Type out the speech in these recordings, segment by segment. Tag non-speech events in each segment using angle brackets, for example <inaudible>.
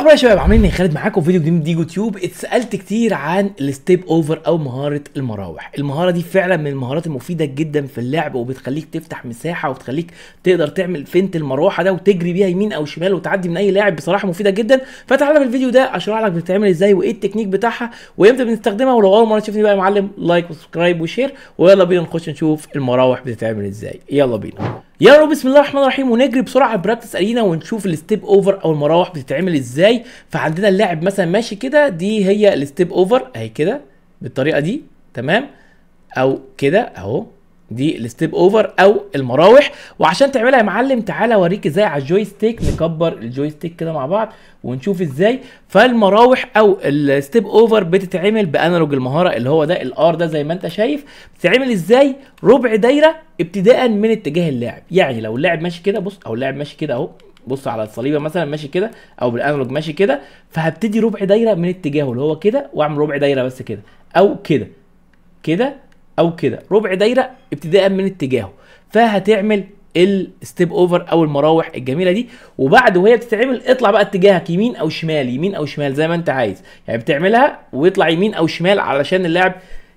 اخبار يا شباب عاملين ايه خالد معاكم فيديو جديد من دي يوتيوب اتسالت كتير عن الستيب اوفر او مهاره المراوح المهاره دي فعلا من المهارات المفيده جدا في اللعب وبتخليك تفتح مساحه وبتخليك تقدر تعمل فنت المروحه ده وتجري بيها يمين او شمال وتعدي من اي لاعب بصراحه مفيده جدا فتعالى في الفيديو ده اشرح لك بتتعمل ازاي وايه التكنيك بتاعها وامتى بنستخدمها ولو اول مره تشوفني بقى يا معلم لايك وسبسكرايب وشير ويلا بينا نخش نشوف المراوح بتتعمل ازاي يلا بينا يلا بسم الله الرحمن الرحيم ونجري بسرعه براكتس ارينا ونشوف الستيب اوفر او المراوح بتتعمل ازاي ازاي فعندنا اللاعب مثلا ماشي كده دي هي الستيب اوفر اهي كده بالطريقه دي تمام او كده اهو دي الستيب اوفر او المراوح وعشان تعملها يا معلم تعالى اوريك ازاي على الجويستيك نكبر الجويستيك كده مع بعض ونشوف ازاي فالمراوح او الستيب اوفر بتتعمل بانالوج المهاره اللي هو ده الار ده زي ما انت شايف بتتعمل ازاي ربع دايره ابتداء من اتجاه اللاعب يعني لو اللاعب ماشي كده بص او اللاعب ماشي كده اهو بص على الصليبه مثلا ماشي كده او بالانالوج ماشي كده فهبتدي ربع دايره من اتجاهه اللي هو كده واعمل ربع دايره بس كده او كده كده او كده ربع دايره ابتداء من اتجاهه فهتعمل الستيب اوفر او المراوح الجميله دي وبعد وهي بتتعمل اطلع بقى اتجاهك يمين او شمال يمين او شمال زي ما انت عايز يعني بتعملها ويطلع يمين او شمال علشان اللاعب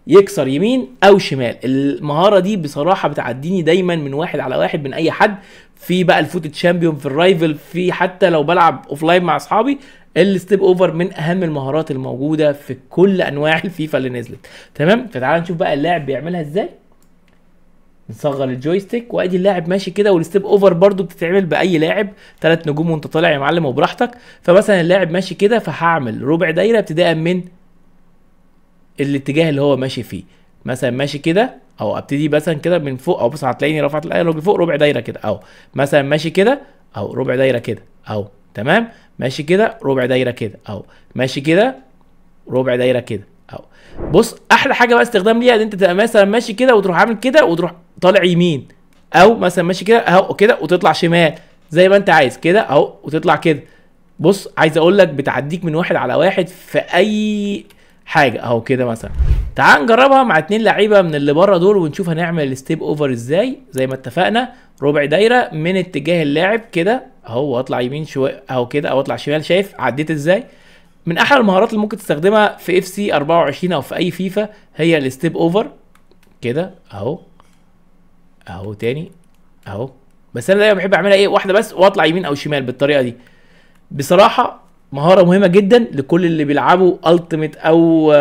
يكسر يمين او شمال المهاره دي بصراحه بتعديني دايما من واحد على واحد من اي حد في بقى الفوت تشامبيون في الرايفل في حتى لو بلعب اوف لاين مع اصحابي الستيب اوفر من اهم المهارات الموجوده في كل انواع <laughs> الفيفا اللي نزلت تمام فتعال نشوف بقى اللاعب بيعملها ازاي نصغر الجويستيك وادي اللاعب ماشي كده والستيب اوفر برده بتتعمل باي لاعب ثلاث نجوم وانت طالع يا معلم وبراحتك فمثلا اللاعب ماشي كده فهعمل ربع دايره ابتداء من الاتجاه اللي هو ماشي فيه مثلا ماشي كده او ابتدي مثلا كده من فوق او بص هتلاقيني رفعت الانالوج لفوق ربع دايره كده او مثلا ماشي كده او ربع دايره كده او تمام ماشي كده ربع دايره كده او ماشي كده ربع دايره كده او بص احلى حاجه بقى استخدام ليها ان انت تبقى مثلا ماشي كده وتروح عامل كده وتروح طالع يمين او مثلا ماشي كده اهو كده وتطلع شمال زي ما انت عايز كده اهو وتطلع كده بص عايز اقول لك بتعديك من واحد على واحد في اي حاجه اهو كده مثلا تعال نجربها مع اتنين لعيبه من اللي بره دول ونشوف هنعمل الستيب اوفر ازاي زي ما اتفقنا ربع دايره من اتجاه اللاعب كده اهو واطلع يمين شويه اهو كده او اطلع شمال شايف عديت ازاي من احلى المهارات اللي ممكن تستخدمها في اف سي 24 او في اي فيفا هي الستيب اوفر كده اهو اهو تاني اهو بس انا دايما بحب اعملها ايه واحده بس واطلع يمين او شمال بالطريقه دي بصراحه مهاره مهمه جدا لكل اللي بيلعبوا التيميت او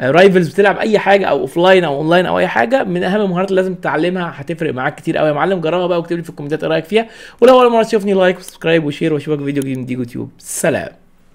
رايفلز آه، آه، بتلعب اي حاجه او اوف لاين او اونلاين او اي حاجه من اهم المهارات اللي لازم تتعلمها هتفرق معاك كتير قوي يا معلم جربها بقى واكتب لي في الكومنتات ايه رايك فيها ولو اول مره تشوفني لايك وسبسكرايب وشير واشوفك فيديو جديد من ديجو يوتيوب سلام